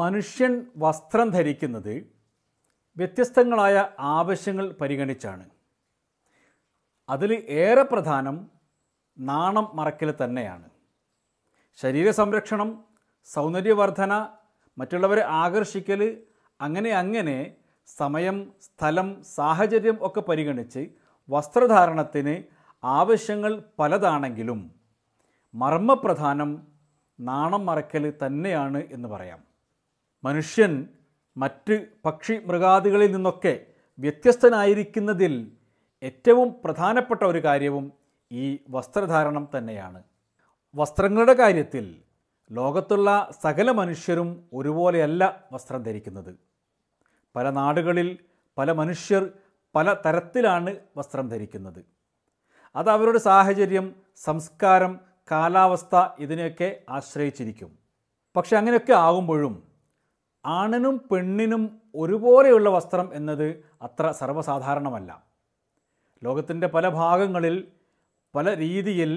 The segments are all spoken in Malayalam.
മനുഷ്യൻ വസ്ത്രം ധരിക്കുന്നത് വ്യത്യസ്തങ്ങളായ ആവശ്യങ്ങൾ പരിഗണിച്ചാണ് അതിൽ ഏറെ പ്രധാനം നാണം മറക്കൽ തന്നെയാണ് ശരീര സംരക്ഷണം സൗന്ദര്യവർധന മറ്റുള്ളവരെ ആകർഷിക്കൽ അങ്ങനെ അങ്ങനെ സമയം സ്ഥലം സാഹചര്യം ഒക്കെ പരിഗണിച്ച് വസ്ത്രധാരണത്തിന് ആവശ്യങ്ങൾ പലതാണെങ്കിലും മർമ്മപ്രധാനം നാണം മറക്കൽ തന്നെയാണ് എന്ന് പറയാം മനുഷ്യൻ മറ്റ് പക്ഷി മൃഗാദികളിൽ നിന്നൊക്കെ വ്യത്യസ്തനായിരിക്കുന്നതിൽ ഏറ്റവും പ്രധാനപ്പെട്ട ഒരു കാര്യവും ഈ വസ്ത്രധാരണം തന്നെയാണ് വസ്ത്രങ്ങളുടെ കാര്യത്തിൽ ലോകത്തുള്ള സകല മനുഷ്യരും ഒരുപോലെയല്ല വസ്ത്രം ധരിക്കുന്നത് പല നാടുകളിൽ പല മനുഷ്യർ പല തരത്തിലാണ് വസ്ത്രം ധരിക്കുന്നത് അത് അവരുടെ സാഹചര്യം സംസ്കാരം കാലാവസ്ഥ ഇതിനെയൊക്കെ ആശ്രയിച്ചിരിക്കും പക്ഷെ അങ്ങനെയൊക്കെ ആകുമ്പോഴും ആണിനും പെണ്ണിനും ഒരുപോലെയുള്ള വസ്ത്രം എന്നത് അത്ര സർവ്വസാധാരണമല്ല ലോകത്തിൻ്റെ പല ഭാഗങ്ങളിൽ പല രീതിയിൽ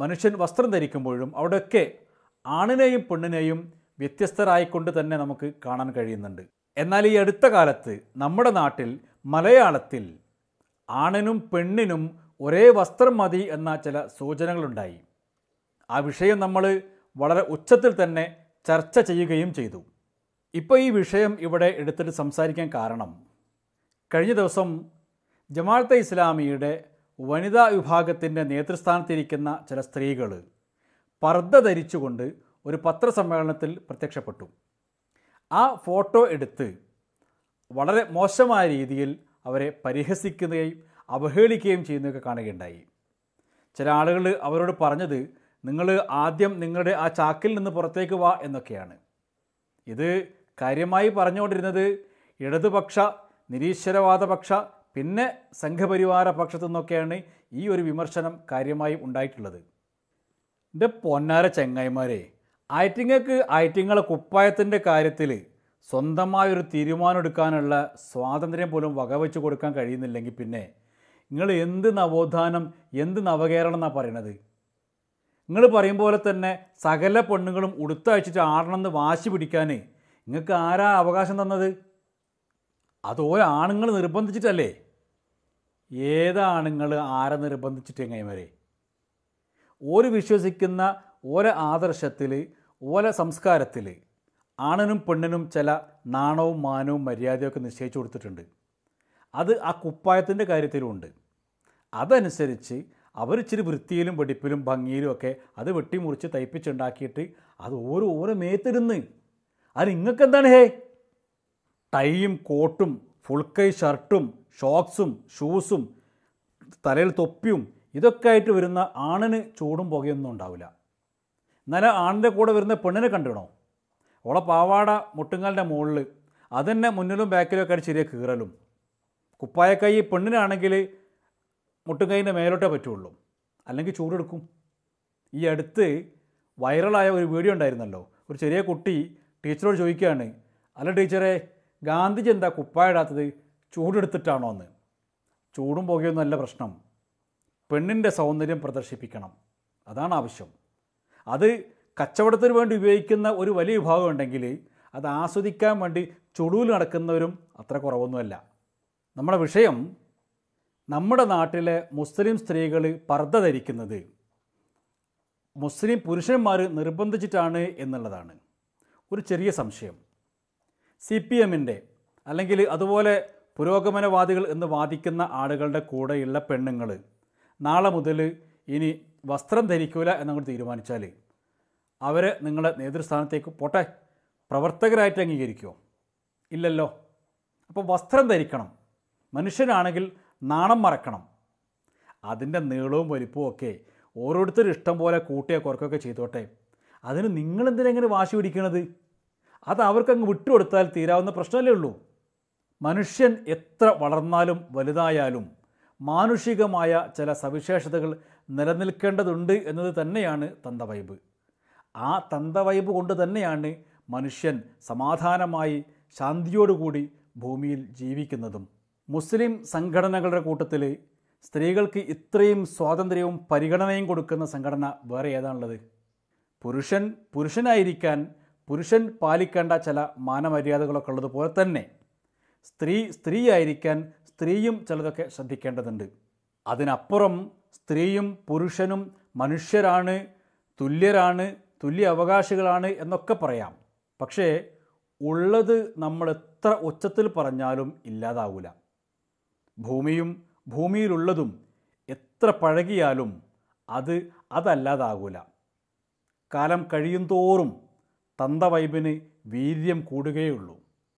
മനുഷ്യൻ വസ്ത്രം ധരിക്കുമ്പോഴും അവിടെയൊക്കെ ആണിനെയും പെണ്ണിനെയും വ്യത്യസ്തരായിക്കൊണ്ട് തന്നെ നമുക്ക് കാണാൻ കഴിയുന്നുണ്ട് എന്നാൽ ഈ അടുത്ത കാലത്ത് നമ്മുടെ നാട്ടിൽ മലയാളത്തിൽ ആണിനും പെണ്ണിനും ഒരേ വസ്ത്രം മതി എന്ന ചില സൂചനകളുണ്ടായി ആ വിഷയം നമ്മൾ വളരെ ഉച്ചത്തിൽ തന്നെ ചർച്ച ചെയ്യുകയും ചെയ്തു ഇപ്പോൾ ഈ വിഷയം ഇവിടെ എടുത്തിട്ട് സംസാരിക്കാൻ കാരണം കഴിഞ്ഞ ദിവസം ജമാഅത്തെ ഇസ്ലാമിയുടെ വനിതാ വിഭാഗത്തിൻ്റെ നേതൃസ്ഥാനത്തിരിക്കുന്ന ചില സ്ത്രീകൾ പർദ്ദ ധരിച്ചുകൊണ്ട് ഒരു പത്രസമ്മേളനത്തിൽ പ്രത്യക്ഷപ്പെട്ടു ആ ഫോട്ടോ എടുത്ത് വളരെ മോശമായ രീതിയിൽ അവരെ പരിഹസിക്കുകയും അവഹേളിക്കുകയും ചെയ്യുന്നതൊക്കെ കാണുകയുണ്ടായി ചില ആളുകൾ അവരോട് പറഞ്ഞത് നിങ്ങൾ ആദ്യം നിങ്ങളുടെ ആ ചാക്കിൽ നിന്ന് പുറത്തേക്ക് വാ എന്നൊക്കെയാണ് ഇത് കാര്യമായി പറഞ്ഞുകൊണ്ടിരുന്നത് ഇടതുപക്ഷ നിരീശ്വരവാദപക്ഷ പിന്നെ സംഘപരിവാര പക്ഷത്തു നിന്നൊക്കെയാണ് ഈ ഒരു വിമർശനം കാര്യമായി ഉണ്ടായിട്ടുള്ളത് എൻ്റെ പൊന്നാര ചെങ്ങായിമാരെ ആറ്റിങ്ങക്ക് ആറ്റിങ്ങളെ കുപ്പായത്തിൻ്റെ കാര്യത്തിൽ സ്വന്തമായൊരു എടുക്കാനുള്ള സ്വാതന്ത്ര്യം പോലും വകവെച്ച് കൊടുക്കാൻ കഴിയുന്നില്ലെങ്കിൽ പിന്നെ നിങ്ങൾ എന്ത് നവോത്ഥാനം എന്ത് നവകേരളം എന്നാണ് പറയണത് നിങ്ങൾ പറയും പോലെ തന്നെ സകല പെണ്ണുങ്ങളും ഉടുത്തയച്ചിട്ട് ആടണമെന്ന് വാശി പിടിക്കാൻ നിങ്ങൾക്ക് ആരാ അവകാശം തന്നത് അത് ആണുങ്ങൾ നിർബന്ധിച്ചിട്ടല്ലേ ഏതാണുങ്ങൾ ആരെ നിർബന്ധിച്ചിട്ട് എങ്ങനെ വരെ ഒരു വിശ്വസിക്കുന്ന ഓരോ ആദർശത്തിൽ ഓരോ സംസ്കാരത്തിൽ ആണനും പെണ്ണിനും ചില നാണവും മാനവും മര്യാദയൊക്കെ നിശ്ചയിച്ചു കൊടുത്തിട്ടുണ്ട് അത് ആ കുപ്പായത്തിൻ്റെ ഉണ്ട് അതനുസരിച്ച് അവർ ഇച്ചിരി വൃത്തിയിലും വെടിപ്പിലും ഭംഗിയിലും ഒക്കെ അത് വെട്ടിമുറിച്ച് തയ്പ്പിച്ചുണ്ടാക്കിയിട്ട് അത് ഓരോ ഓരോ മേത്തിരുന്ന് അത് നിങ്ങൾക്ക് എന്താണ് ഹേ ടൈയും കോട്ടും ഫുൾ കൈ ഷർട്ടും ഷോക്സും ഷൂസും തലയിൽ തൊപ്പിയും ഇതൊക്കെ ആയിട്ട് വരുന്ന ആണിന് ചൂടും പുകയൊന്നും ഉണ്ടാവില്ല എന്നാലും ആണിൻ്റെ കൂടെ വരുന്ന പെണ്ണിനെ കണ്ടിടണോ ഓളെ പാവാട മുട്ടുങ്ങാലിൻ്റെ മുകളിൽ അതന്നെ മുന്നിലും ബാക്കിലും ഒക്കെ ചെറിയ കീറലും കുപ്പായക്കൈ പെണ്ണിനാണെങ്കിൽ മുട്ടുകൈൻ്റെ മേലോട്ടേ പറ്റുള്ളൂ അല്ലെങ്കിൽ ചൂടെടുക്കും ഈ അടുത്ത് വൈറലായ ഒരു വീഡിയോ ഉണ്ടായിരുന്നല്ലോ ഒരു ചെറിയ കുട്ടി ടീച്ചറോട് ചോദിക്കുകയാണ് അല്ല ടീച്ചറെ ഗാന്ധിജി എന്താ കുപ്പായിടാത്തത് ചൂടെടുത്തിട്ടാണോ എന്ന് ചൂടും പുകയൊന്നുമല്ല പ്രശ്നം പെണ്ണിൻ്റെ സൗന്ദര്യം പ്രദർശിപ്പിക്കണം അതാണ് ആവശ്യം അത് കച്ചവടത്തിന് വേണ്ടി ഉപയോഗിക്കുന്ന ഒരു വലിയ വിഭാഗം ഉണ്ടെങ്കിൽ അത് ആസ്വദിക്കാൻ വേണ്ടി ചുടുവിൽ നടക്കുന്നവരും അത്ര കുറവൊന്നുമല്ല നമ്മുടെ വിഷയം നമ്മുടെ നാട്ടിലെ മുസ്ലിം സ്ത്രീകൾ പർദ്ധ ധരിക്കുന്നത് മുസ്ലിം പുരുഷന്മാർ നിർബന്ധിച്ചിട്ടാണ് എന്നുള്ളതാണ് ഒരു ചെറിയ സംശയം സി പി എമ്മിൻ്റെ അല്ലെങ്കിൽ അതുപോലെ പുരോഗമനവാദികൾ എന്ന് വാദിക്കുന്ന ആളുകളുടെ കൂടെയുള്ള പെണ്ണുങ്ങൾ നാളെ മുതൽ ഇനി വസ്ത്രം ധരിക്കൂല എന്നങ്ങോട്ട് തീരുമാനിച്ചാൽ അവരെ നിങ്ങളുടെ നേതൃസ്ഥാനത്തേക്ക് പോട്ടെ പ്രവർത്തകരായിട്ട് അംഗീകരിക്കുമോ ഇല്ലല്ലോ അപ്പോൾ വസ്ത്രം ധരിക്കണം മനുഷ്യനാണെങ്കിൽ നാണം മറക്കണം അതിൻ്റെ നീളവും വലിപ്പവും ഒക്കെ ഓരോരുത്തർ ഇഷ്ടം പോലെ കൂട്ടിയ കുറക്കൊക്കെ ചെയ്തോട്ടെ അതിന് നിങ്ങളെന്തിനെങ്ങനെ വാശി പിടിക്കണത് അത് അവർക്കങ്ങ് വിട്ടുകൊടുത്താൽ തീരാവുന്ന പ്രശ്നമല്ലേ ഉള്ളൂ മനുഷ്യൻ എത്ര വളർന്നാലും വലുതായാലും മാനുഷികമായ ചില സവിശേഷതകൾ നിലനിൽക്കേണ്ടതുണ്ട് എന്നത് തന്നെയാണ് തന്തവൈബ് ആ തന്തവൈബ് കൊണ്ട് തന്നെയാണ് മനുഷ്യൻ സമാധാനമായി ശാന്തിയോടുകൂടി ഭൂമിയിൽ ജീവിക്കുന്നതും മുസ്ലിം സംഘടനകളുടെ കൂട്ടത്തിൽ സ്ത്രീകൾക്ക് ഇത്രയും സ്വാതന്ത്ര്യവും പരിഗണനയും കൊടുക്കുന്ന സംഘടന വേറെ ഏതാണുള്ളത് പുരുഷൻ പുരുഷനായിരിക്കാൻ പുരുഷൻ പാലിക്കേണ്ട ചില മാനമര്യാദകളൊക്കെ ഉള്ളതുപോലെ തന്നെ സ്ത്രീ സ്ത്രീ ആയിരിക്കാൻ സ്ത്രീയും ചിലതൊക്കെ ശ്രദ്ധിക്കേണ്ടതുണ്ട് അതിനപ്പുറം സ്ത്രീയും പുരുഷനും മനുഷ്യരാണ് തുല്യരാണ് തുല്യ അവകാശികളാണ് എന്നൊക്കെ പറയാം പക്ഷേ ഉള്ളത് നമ്മൾ എത്ര ഉച്ചത്തിൽ പറഞ്ഞാലും ഇല്ലാതാവില്ല ഭൂമിയും ഭൂമിയിലുള്ളതും എത്ര പഴകിയാലും അത് അതല്ലാതാകൂല കാലം കഴിയും തോറും തന്ത വൈബിന് വീര്യം കൂടുകയുള്ളൂ